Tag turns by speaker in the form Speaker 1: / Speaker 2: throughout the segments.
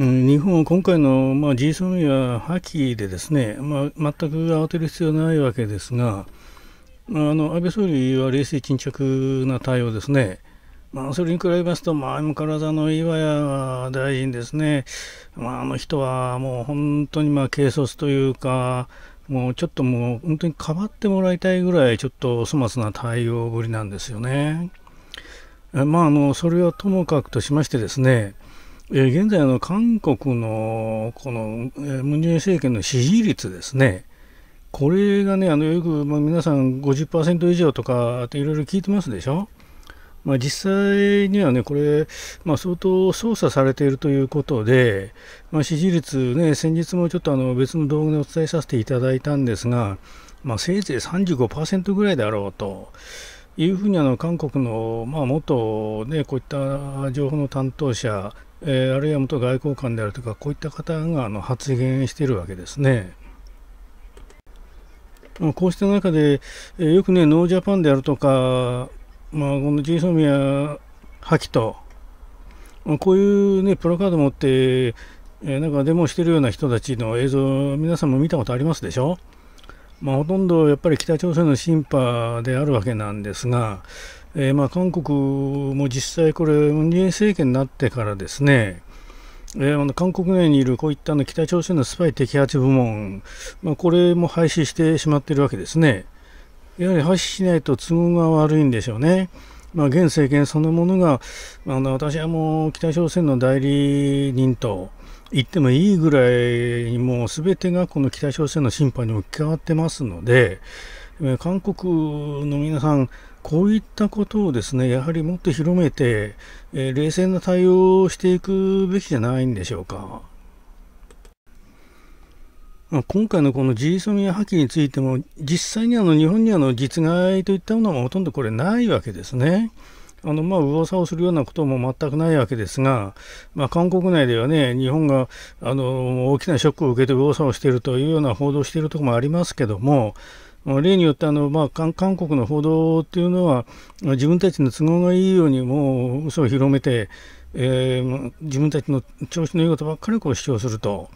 Speaker 1: 日本は今回の、まあ、G7 や破棄でですね、まあ、全く慌てる必要ないわけですが、まあ、あの安倍総理は冷静沈着な対応ですね、まあ、それに比べますと、まあ、相変わらずの岩屋大臣ですね、まあ、あの人はもう本当にまあ軽率というか、もうちょっともう本当にかばってもらいたいぐらい、ちょっと粗末な対応ぶりなんですよね。まあ、あのそれはともかくとしましてですね、えー、現在の韓国のこの、ムン・ジェイン政権の支持率ですね、これがね、あのよく、まあ、皆さん50%以上とかっていろいろ聞いてますでしょ。まあ、実際にはね、これ、まあ、相当操作されているということで、まあ、支持率ね、先日もちょっとあの別の動画でお伝えさせていただいたんですが、まあ、せいぜい35%ぐらいだろうと。いうふうにあの韓国の、まあ、元、ね、こういった情報の担当者えー、あるいは元外交官であるとか、こういった方があの発言しているわけですね。こうした中で、えー、よくね、ノージャパンであるとか、まあ、このジーソミア・ハキと、こういうね、プロカード持って、えー、なんかデモしてるような人たちの映像、皆さんも見たことありますでしょまあ、ほとんどやっぱり北朝鮮のシンパであるわけなんですが、えー、まあ、韓国も実際これ文在寅政権になってからですね、えー、韓国内にいるこういったの北朝鮮のスパイ摘発部門、まあ、これも廃止してしまっているわけですね。やはり廃止しないと都合が悪いんでしょうね。まあ、現政権そのものが、あの私はもう北朝鮮の代理人と言ってもいいぐらいもうすべてがこの北朝鮮の審判に置き換わってますので、韓国の皆さん、こういったことをですね、やはりもっと広めて、えー、冷静な対応をしていくべきじゃないんでしょうか。まあ、今回のこの GSOMIA 破棄についても、実際にあの日本にあの実害といったものはほとんどこれないわけですね。あのまあ噂をするようなことも全くないわけですが、まあ、韓国内ではね、日本があの大きなショックを受けて噂をしているというような報道しているところもありますけども、例によってあの、まあ、韓国の報道っていうのは、自分たちの都合がいいようにもう嘘を広めて、えー、自分たちの調子のいいことばっかりこう主張すると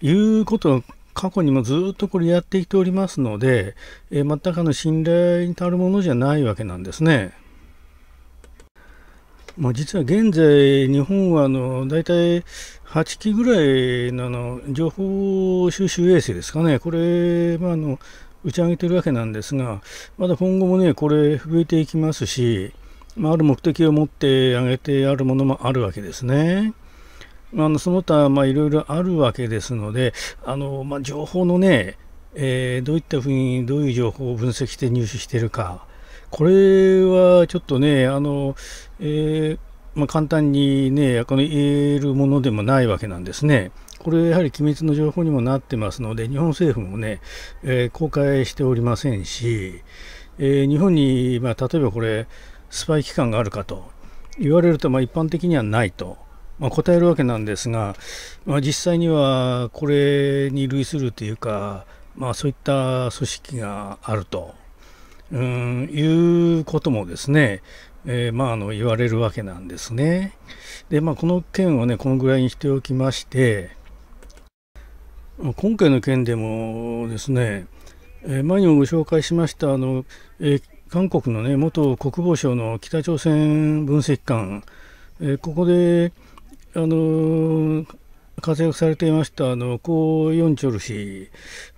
Speaker 1: いうことを過去にもずっとこれやってきておりますので、えー、全くの信頼に足るものじゃないわけなんですね。まあ、実は現在、日本はあの大体8機ぐらいのの情報収集衛星ですかね、これ、まあ、あの打ち上げてるわけなんですが、まだ今後もね、これ増えていきますし、まあ、ある目的を持って上げてあるものもあるわけですね。あのその他、まあ、いろいろあるわけですので、あのまあ、情報のね、えー、どういったふうに、どういう情報を分析して入手してるか、これはちょっとね、あの、えー、まあ、簡単にね、この言えるものでもないわけなんですね。これやはり機密の情報にもなってますので、日本政府もね、えー、公開しておりませんし、えー、日本に、まあ、例えばこれ、スパイ機関があるかと言われると、まあ、一般的にはないと、まあ、答えるわけなんですが、まあ、実際にはこれに類するというか、まあ、そういった組織があると。うんいうこともですね、えー、まあ、あの言われるわけなんですね。で、まあ、この件をね、このぐらいにしておきまして、今回の件でもですね、え前にもご紹介しましたあの、え韓国の、ね、元国防省の北朝鮮分析官、えここで、あの活躍されていましたあのコ・ヨンチョル氏、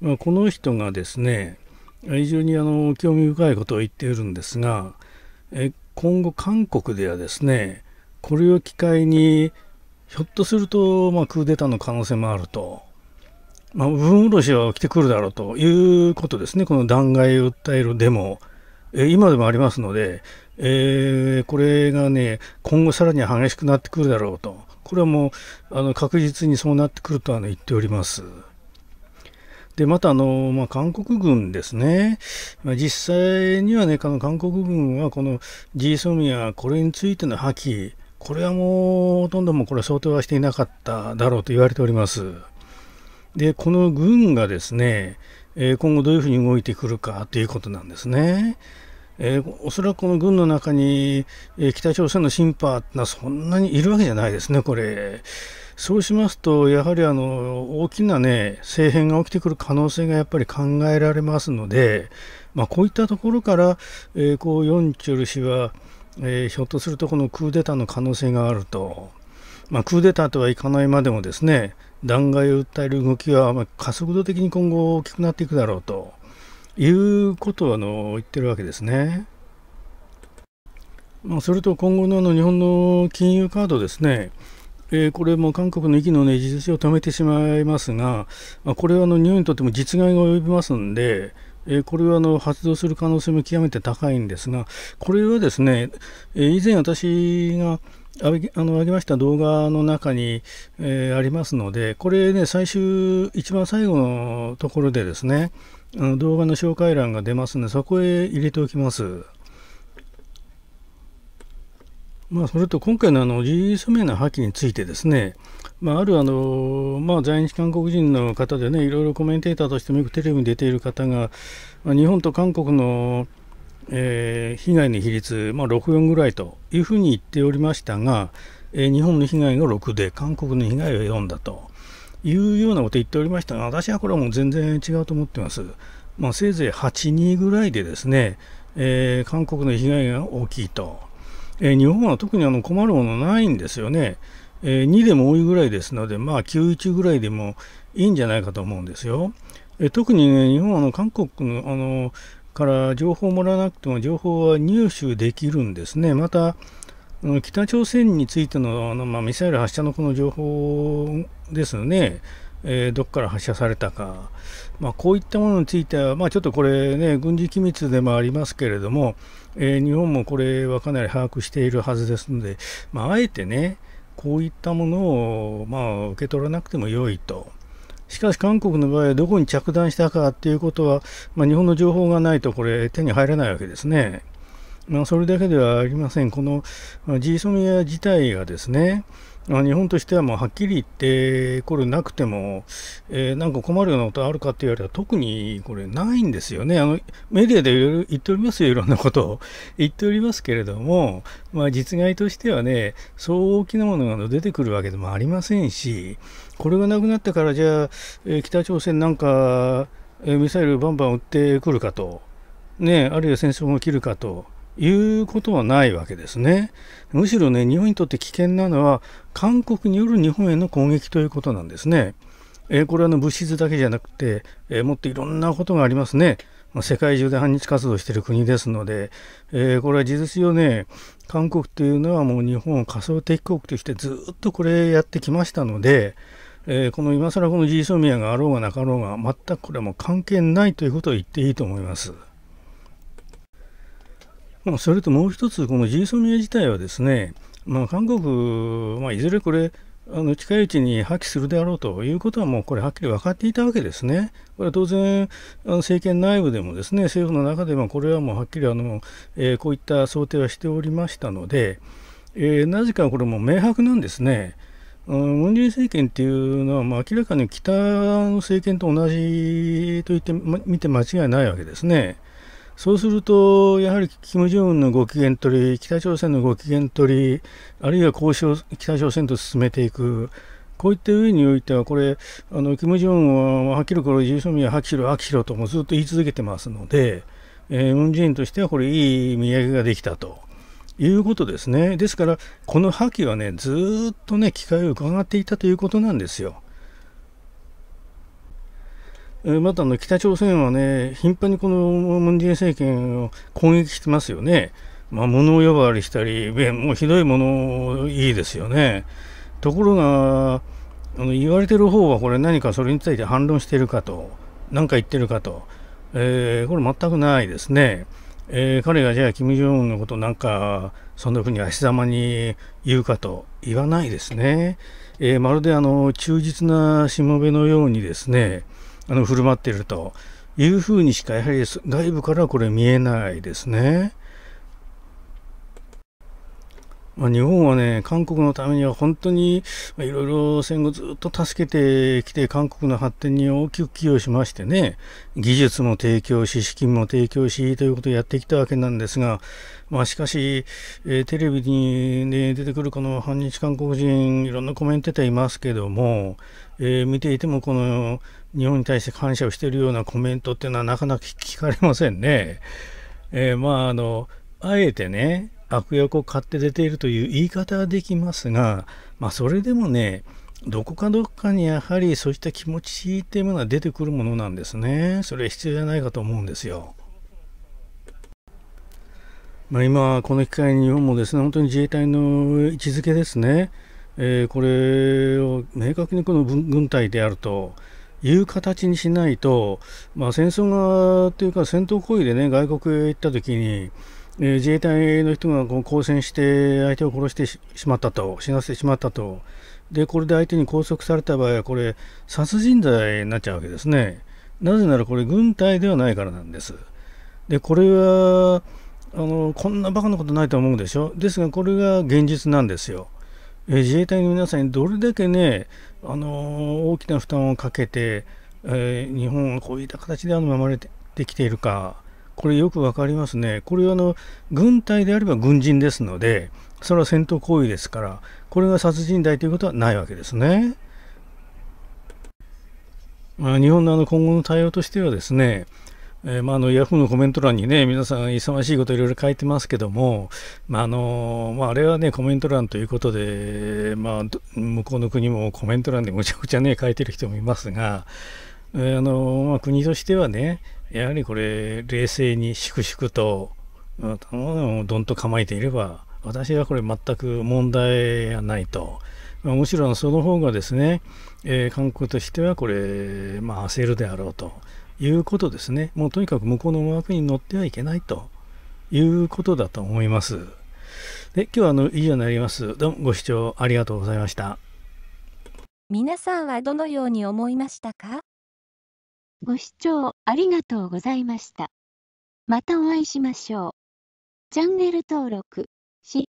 Speaker 1: まあ、この人がですね非常にあの興味深いことを言っているんですがえ今後韓国ではですねこれを機会にひょっとすると、まあ、クーデターの可能性もあると。まあ、分卸は起きてくるだろうということですね、この弾劾を訴えるデモ、え今でもありますので、えー、これがね、今後さらに激しくなってくるだろうと、これはもうあの確実にそうなってくるとあの言っております。で、またあの、まあ、韓国軍ですね。まあ、実際にはね、この韓国軍はこの GSOM やこれについての破棄、これはもうほとんどもこれ想定はしていなかっただろうと言われております。でこの軍がですね、え今後どういうふうに動いてくるかということなんですね。えー、おそらくこの軍の中に、えー、北朝鮮のシンパーってのはそんなにいるわけじゃないですね、これ。そうしますと、やはりあの大きな、ね、政変が起きてくる可能性がやっぱり考えられますので、まあ、こういったところから、えー、こうヨンチョル氏は、えー、ひょっとするとこのクーデターの可能性があると。まあ、クーデターとはいかないまでもですね弾劾を訴える動きは、ま加速度的に今後大きくなっていくだろうということをあの言ってるわけですね。まあ、それと今後のあの日本の金融カードですね、えー、これも韓国の息の、ね、実施を止めてしまいますが、まあ、これはあの日本にとっても実害が及びますんで、えー、これはあの発動する可能性も極めて高いんですが、これはですね、えー、以前私が、あの上げました動画の中に、えー、ありますので、これね、最終、一番最後のところでですね、あの動画の紹介欄が出ますので、そこへ入れておきます。まあ、それと今回のあの GS 名の破棄についてですね、まあ、あるあの、まあ、在日韓国人の方でね、いろいろコメンテーターとしてもよくテレビに出ている方が、まあ、日本と韓国のえー、被害の比率、まあ、6、4ぐらいというふうに言っておりましたが、えー、日本の被害が6で、韓国の被害は4だというようなことを言っておりましたが、私はこれはもう全然違うと思ってます。まあ、せいぜい8、2ぐらいでですね、えー、韓国の被害が大きいと。え日本は特にあの困るものないんですよね。え2でも多いぐらいですので、まあ、9、1ぐらいでもいいんじゃないかと思うんですよ。え特に、ね、日本はあの韓国のあのから情報をもらわなくても情報は入手できるんですね。また北朝鮮についてのあの、まあ、ミサイル発射のこの情報ですね、えー、どこから発射されたか、まあ、こういったものについては、まあ、ちょっとこれね、軍事機密でもありますけれども、えー、日本もこれはかなり把握しているはずですので、まあ、あえてね、こういったものを、まあ、受け取らなくても良いと。しかし韓国の場合はどこに着弾したかっていうことは、まあ、日本の情報がないとこれ手に入らないわけですね。まあ、それだけではありません。この g s o m i 自体がですね、日本としてはもうはっきり言ってこれなくても、えー、なんか困るようなことあるかって言われたら特にこれないんですよねあのメディアでいろいろ言っておりますよいろんなことを言っておりますけれども、まあ、実害としてはねそう大きなものが出てくるわけでもありませんしこれがなくなったからじゃあ、えー、北朝鮮なんか、えー、ミサイルバンバン撃ってくるかと、ね、あるいは戦争も起きるかと。いうことはないわけですね。むしろね、日本にとって危険なのは、韓国による日本への攻撃ということなんですね。えー、これはの物質だけじゃなくて、えー、もっといろんなことがありますね。まあ、世界中で反日活動している国ですので、えー、これは事実上ね、韓国というのはもう日本を仮想敵国としてずっとこれやってきましたので、えー、この今更この G ソミアがあろうがなかろうが全くこれはもう関係ないということを言っていいと思います。まあ、それともう一つ、このジーソミア自体はですね、まあ、韓国、まあ、いずれこれ、あの近いうちに破棄するであろうということは、もうこれ、はっきり分かっていたわけですね。これは当然、あの政権内部でもですね、政府の中でも、これはもうはっきりあの、えー、こういった想定はしておりましたので、えー、なぜかこれも明白なんですね。ムン・ジェイン政権っていうのは、明らかに北の政権と同じと言ってみて間違いないわけですね。そうすると、やはり金正恩のご機嫌取り、北朝鮮のご機嫌取り、あるいは交渉、北朝鮮と進めていく、こういった上においては、これ、あの金正恩ははっきりこれ、重装備は破棄しろ、破棄しろともずっと言い続けてますので、えー、ムン・ジェインとしては、これ、いい土産ができたと。いうことですねですから、この破棄はね、ずっとね、機会を伺っていたということなんですよ。またあの北朝鮮はね、頻繁にこのムン・ジェイン政権を攻撃してますよね。まあ、物呼ばわりしたり、もうひどいものいいですよね。ところが、あの言われてる方はこれ何かそれについて反論してるかと、何か言ってるかと、えー、これ全くないですね。えー、彼がじゃあ、金正恩のことなんか、そんなふうに足ざまに言うかと、言わないですね。えー、まるであの忠実なしもべのようにですね、あの振る舞っているというふうにしかやはり外部からこれ見えないですね。まあ、日本はね、韓国のためには本当にいろいろ戦後ずっと助けてきて、韓国の発展に大きく寄与しましてね、技術も提供し、資金も提供し、ということをやってきたわけなんですが、まあ、しかし、えー、テレビに、ね、出てくるこの反日韓国人、いろんなコメンテーターいますけども、えー、見ていてもこの日本に対して感謝をしているようなコメントっていうのはなかなか聞かれませんね。えー、まあ、あの、あえてね、悪役を買って出ているという言い方はできますが、まあ、それでもねどこかどこかにやはりそうした気持ちっていうものは出てくるものなんですねそれは必要じゃないかと思うんですよ。まあ、今この機会に日本もですね本当に自衛隊の位置づけですね、えー、これを明確にこの軍隊であるという形にしないと、まあ、戦争がというか戦闘行為でね外国へ行った時にえ自衛隊の人がこう交戦して相手を殺してしまったと死なせてしまったとでこれで相手に拘束された場合はこれ殺人罪になっちゃうわけですねなぜならこれ軍隊ではないからなんですでこれはあのこんなバカなことないと思うでしょですがこれが現実なんですよえ自衛隊の皆さんにどれだけねあの大きな負担をかけて、えー、日本はこういった形であの守れてきているかこれよくわかりますね。これはあの軍隊であれば軍人ですので、それは戦闘行為ですから、これが殺人罪ということはないわけですね。まあ、日本のあの今後の対応としてはですね、えー、まあ、あのヤフーのコメント欄にね、皆さん、勇ましいこといろいろ書いてますけども、まああのまあ、あれはね、コメント欄ということで、まあ、向こうの国もコメント欄でむちゃくちゃね、書いてる人もいますが、あのまあ、国としてはね、やはりこれ、冷静に粛々と、うん、どんと構えていれば、私はこれ、全く問題はないと、まあ、むしろその方がですね、えー、韓国としてはこれ、まあ、焦るであろうということですね、もうとにかく向こうの思惑に乗ってはいけないということだと思います。で今日はあの以上になります。どうもご視聴ありがとうございました。皆さんはどのように思いましたかご視聴ありがとうございました。またお会いしましょう。チャンネル登録し、